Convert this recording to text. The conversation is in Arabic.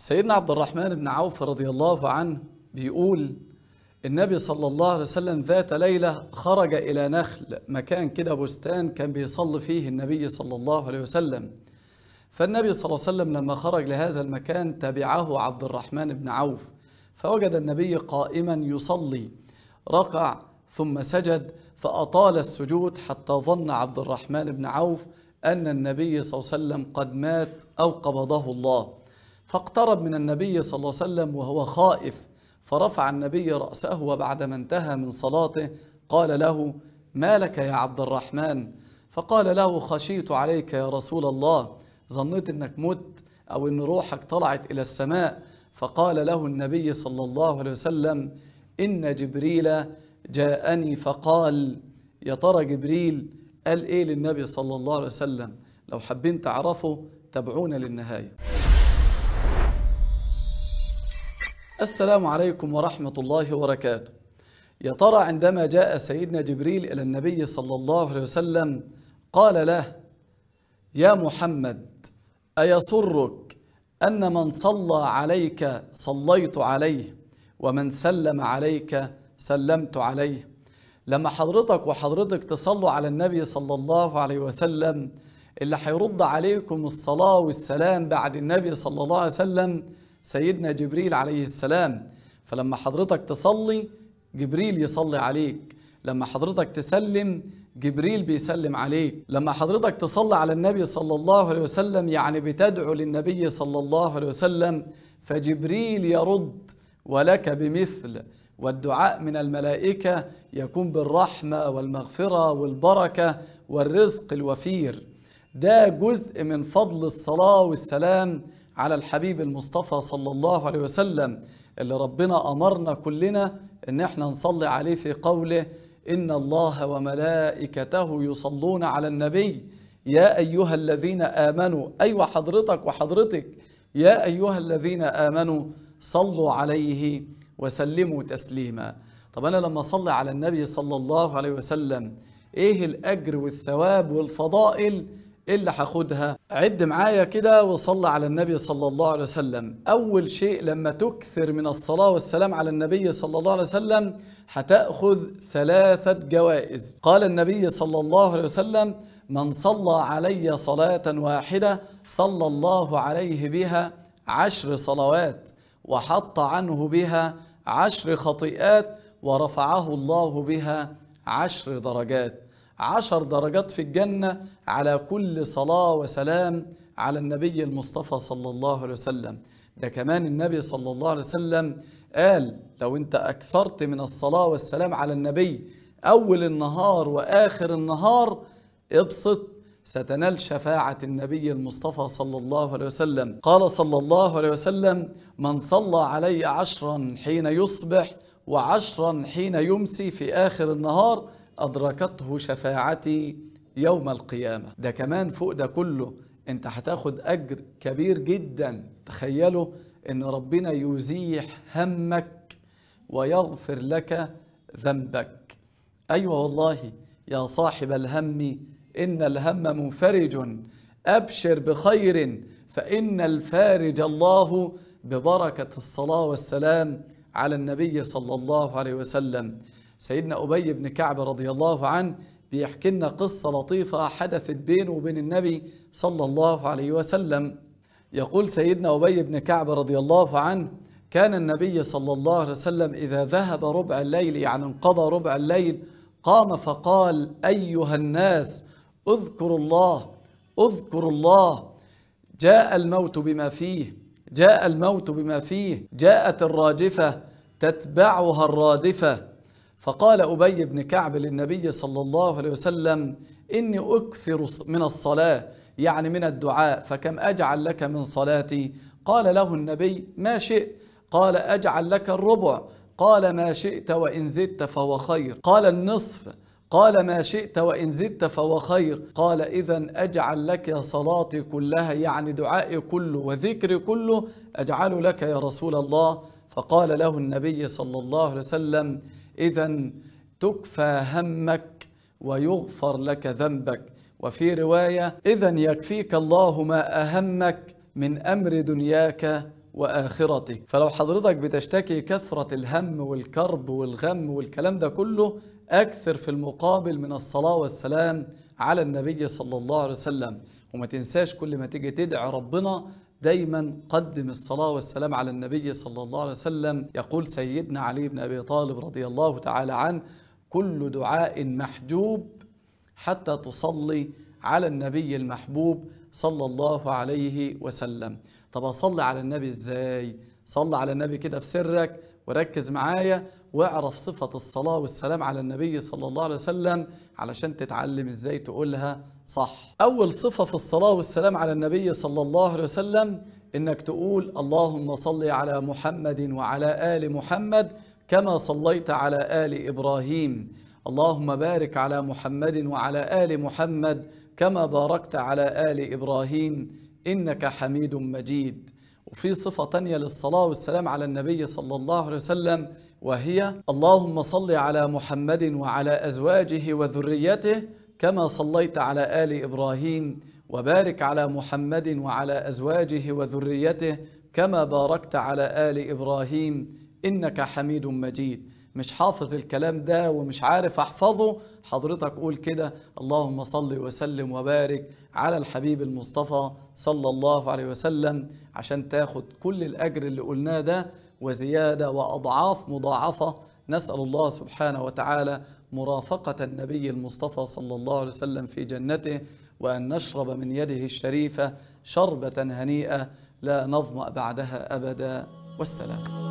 سيدنا عبد الرحمن بن عوف رضي الله عنه بيقول النبي صلى الله عليه وسلم ذات ليلة خرج إلى نخل مكان كده بستان كان بيصلي فيه النبي صلى الله عليه وسلم فالنبي صلى الله عليه وسلم لما خرج لهذا المكان تبعه عبد الرحمن بن عوف فوجد النبي قائما يصلي ركع ثم سجد فأطال السجود حتى ظن عبد الرحمن بن عوف أن النبي صلى الله عليه وسلم قد مات أو قبضه الله فاقترب من النبي صلى الله عليه وسلم وهو خائف فرفع النبي رأسه وبعدما انتهى من صلاته قال له ما لك يا عبد الرحمن فقال له خشيت عليك يا رسول الله ظنيت انك مت او ان روحك طلعت الى السماء فقال له النبي صلى الله عليه وسلم ان جبريل جاءني فقال يا ترى جبريل قال ايه للنبي صلى الله عليه وسلم لو حابين تعرفوا تابعونا للنهايه السلام عليكم ورحمة الله وبركاته. يا ترى عندما جاء سيدنا جبريل إلى النبي صلى الله عليه وسلم قال له: يا محمد أيسرك أن من صلى عليك صليت عليه ومن سلم عليك سلمت عليه. لما حضرتك وحضرتك تصلوا على النبي صلى الله عليه وسلم اللي هيرد عليكم الصلاة والسلام بعد النبي صلى الله عليه وسلم سيدنا جبريل عليه السلام فلما حضرتك تصلي جبريل يصلي عليك لما حضرتك تسلم جبريل بيسلم عليك لما حضرتك تصلي على النبي صلى الله عليه وسلم يعني بتدعو للنبي صلى الله عليه وسلم فجبريل يرد ولك بمثل والدعاء من الملائكة يكون بالرحمة والمغفرة والبركة والرزق الوفير ده جزء من فضل الصلاة والسلام على الحبيب المصطفى صلى الله عليه وسلم اللي ربنا أمرنا كلنا إن احنا نصلي عليه في قوله إن الله وملائكته يصلون على النبي يا أيها الذين آمنوا أيوة حضرتك وحضرتك يا أيها الذين آمنوا صلوا عليه وسلموا تسليما طب أنا لما أصلي على النبي صلى الله عليه وسلم إيه الأجر والثواب والفضائل ايه اللي هاخدها عد معايا كده وصلى على النبي صلى الله عليه وسلم أول شيء لما تكثر من الصلاة والسلام على النبي صلى الله عليه وسلم هتأخذ ثلاثة جوائز قال النبي صلى الله عليه وسلم من صلى علي صلاة واحدة صلى الله عليه بها عشر صلوات وحط عنه بها عشر خطيئات ورفعه الله بها عشر درجات عشر درجات في الجنة على كل صلاة وسلام على النبي المصطفى صلى الله عليه وسلم ده كمان النبي صلى الله عليه وسلم قال لو انت أكثرت من الصلاة والسلام على النبي أول النهار وآخر النهار ابسط ستنال شفاعة النبي المصطفى صلى الله عليه وسلم قال صلى الله عليه وسلم من صلى علي عشرا حين يصبح وعشرا حين يمسي في آخر النهار أدركته شفاعتي يوم القيامة ده كمان فوق ده كله انت هتاخد أجر كبير جدا تخيلوا ان ربنا يزيح همك ويغفر لك ذنبك أيوة والله يا صاحب الهم إن الهم منفرج أبشر بخير فإن الفارج الله ببركة الصلاة والسلام على النبي صلى الله عليه وسلم سيدنا أبي بن كعب رضي الله عنه بيحكي لنا قصة لطيفة حدثت بينه وبين النبي صلى الله عليه وسلم يقول سيدنا أبي بن كعب رضي الله عنه كان النبي صلى الله عليه وسلم إذا ذهب ربع الليل يعني انقضى ربع الليل قام فقال أيها الناس اذكروا الله اذكروا الله جاء الموت بما فيه جاء الموت بما فيه جاءت الراجفة تتبعها الرادفة فقال أبي بن كعب للنبي صلى الله عليه وسلم إني أكثر من الصلاة يعني من الدعاء فكم أجعل لك من صلاتي قال له النبي ما شئت قال أجعل لك الربع قال ما شئت وإن زدت فهو خير قال النصف قال ما شئت وإن زدت فهو خير قال إذا أجعل لك صلاتي كلها يعني دعائي كله وذكري كله أجعل لك يا رسول الله فقال له النبي صلى الله عليه وسلم إذا تكفى همك ويغفر لك ذنبك وفي رواية إذا يكفيك الله ما أهمك من أمر دنياك وآخرتك فلو حضرتك بتشتكي كثرة الهم والكرب والغم والكلام ده كله أكثر في المقابل من الصلاة والسلام على النبي صلى الله عليه وسلم وما تنساش كل ما تيجي تدعي ربنا دايما قدم الصلاة والسلام على النبي صلى الله عليه وسلم يقول سيدنا علي بن أبي طالب رضي الله تعالى عنه كل دعاء محجوب حتى تصلي على النبي المحبوب صلى الله عليه وسلم طب أصلي على النبي إزاي؟ صلي على النبي كده في سرك وركز معايا واعرف صفة الصلاة والسلام على النبي صلى الله عليه وسلم علشان تتعلم ازاي تقولها صح أول صفة في الصلاة والسلام على النبي صلى الله عليه وسلم إنك تقول اللهم صل على محمد وعلى آل محمد كما صليت على آل إبراهيم اللهم بارك على محمد وعلى آل محمد كما باركت على آل إبراهيم إنك حميد مجيد وفي صفة تانية للصلاة والسلام على النبي صلى الله عليه وسلم وهي اللهم صل على محمد وعلى أزواجه وذريته كما صليت على آل إبراهيم وبارك على محمد وعلى أزواجه وذريته كما باركت على آل إبراهيم إنك حميد مجيد مش حافظ الكلام ده ومش عارف احفظه حضرتك قول كده اللهم صل وسلم وبارك على الحبيب المصطفى صلى الله عليه وسلم عشان تاخد كل الاجر اللي قلناه ده وزياده واضعاف مضاعفه نسال الله سبحانه وتعالى مرافقه النبي المصطفى صلى الله عليه وسلم في جنته وان نشرب من يده الشريفه شربه هنيئه لا نظما بعدها ابدا والسلام